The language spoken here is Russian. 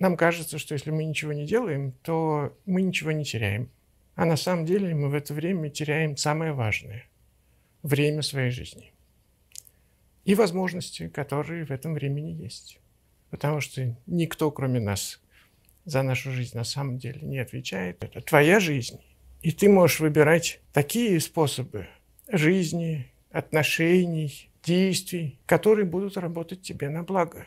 Нам кажется, что если мы ничего не делаем, то мы ничего не теряем. А на самом деле мы в это время теряем самое важное – время своей жизни. И возможности, которые в этом времени есть. Потому что никто, кроме нас, за нашу жизнь на самом деле не отвечает. Это твоя жизнь. И ты можешь выбирать такие способы жизни, отношений, действий, которые будут работать тебе на благо.